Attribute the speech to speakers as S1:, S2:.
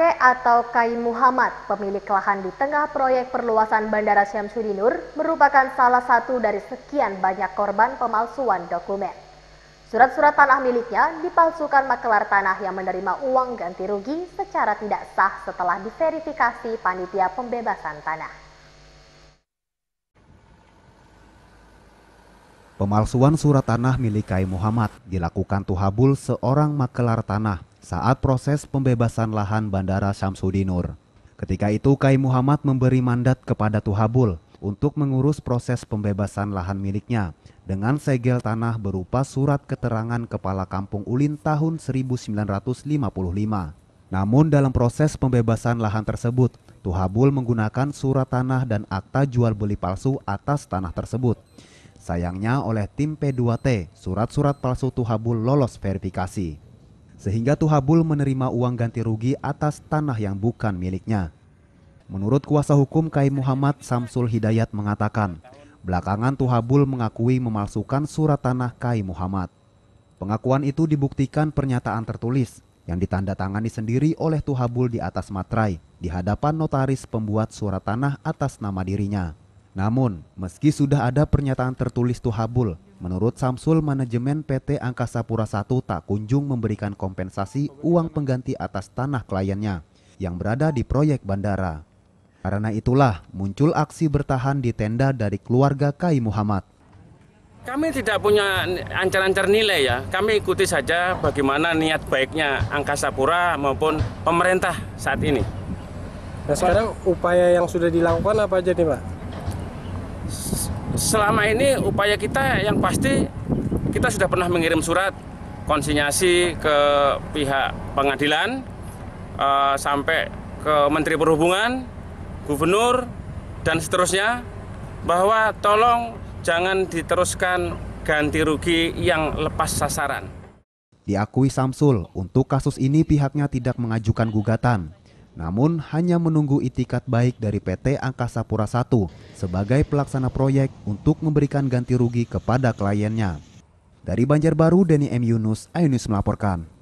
S1: Ke atau Kai Muhammad, pemilik lahan di tengah proyek perluasan Bandara Syamsudinur, merupakan salah satu dari sekian banyak korban pemalsuan dokumen. Surat-surat tanah miliknya dipalsukan makelar tanah yang menerima uang ganti rugi secara tidak sah setelah diverifikasi panitia pembebasan tanah.
S2: Pemalsuan surat tanah milik Kai Muhammad dilakukan Tuhabul seorang makelar tanah saat proses pembebasan lahan Bandara Syamsudinur. Ketika itu Kai Muhammad memberi mandat kepada Tuhabul untuk mengurus proses pembebasan lahan miliknya dengan segel tanah berupa surat keterangan kepala kampung Ulin tahun 1955. Namun dalam proses pembebasan lahan tersebut, Tuhabul menggunakan surat tanah dan akta jual beli palsu atas tanah tersebut. Sayangnya oleh tim P2T, surat-surat palsu Tuhabul lolos verifikasi sehingga Tuhabul menerima uang ganti rugi atas tanah yang bukan miliknya. Menurut kuasa hukum Kai Muhammad Samsul Hidayat mengatakan, belakangan Tuhabul mengakui memalsukan surat tanah Kai Muhammad. Pengakuan itu dibuktikan pernyataan tertulis yang ditandatangani sendiri oleh Tuhabul di atas materai di hadapan notaris pembuat surat tanah atas nama dirinya. Namun, meski sudah ada pernyataan tertulis Tuhabul Menurut Samsul, manajemen PT Angkasa Pura I tak kunjung memberikan kompensasi uang pengganti atas tanah kliennya yang berada di proyek bandara. Karena itulah muncul aksi bertahan di tenda dari keluarga Kai Muhammad.
S3: Kami tidak punya ancar-ancar nilai ya, kami ikuti saja bagaimana niat baiknya Angkasa Pura maupun pemerintah saat ini. Nah sekarang upaya yang sudah dilakukan apa aja nih Pak? selama ini upaya kita yang pasti kita sudah pernah mengirim surat konsinyasi ke pihak pengadilan e, sampai ke Menteri Perhubungan, Gubernur dan seterusnya bahwa tolong jangan diteruskan ganti rugi yang lepas sasaran.
S2: Diakui Samsul, untuk kasus ini pihaknya tidak mengajukan gugatan namun hanya menunggu itikat baik dari PT Angkasa Pura I sebagai pelaksana proyek untuk memberikan ganti rugi kepada kliennya. Dari Banjarbaru, Denny M. Yunus, Ayunus melaporkan.